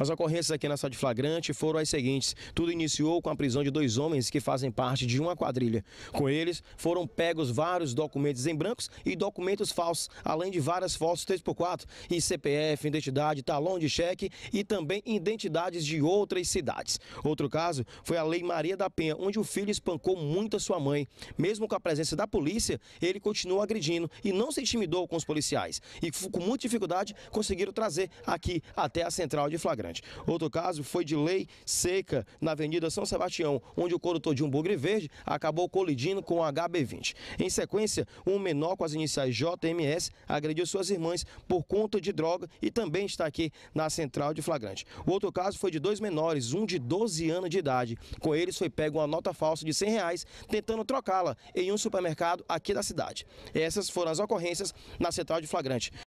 As ocorrências aqui na sala de flagrante foram as seguintes. Tudo iniciou com a prisão de dois homens que fazem parte de uma quadrilha. Com eles, foram pegos vários documentos em brancos e documentos falsos, além de várias fotos 3x4 e CPF, identidade, talão de cheque e também identidades de outras cidades. Outro caso foi a Lei Maria da Penha, onde o filho espancou muito a sua mãe. Mesmo com a presença da polícia, ele continuou agredindo e não se intimidou com os policiais. E com muita dificuldade conseguiram trazer aqui até a central de flagrante flagrante. Outro caso foi de lei seca na Avenida São Sebastião, onde o condutor de um bugre verde acabou colidindo com o HB20. Em sequência, um menor com as iniciais JMS agrediu suas irmãs por conta de droga e também está aqui na central de flagrante. O outro caso foi de dois menores, um de 12 anos de idade. Com eles foi pego uma nota falsa de 100 reais, tentando trocá-la em um supermercado aqui da cidade. Essas foram as ocorrências na central de flagrante.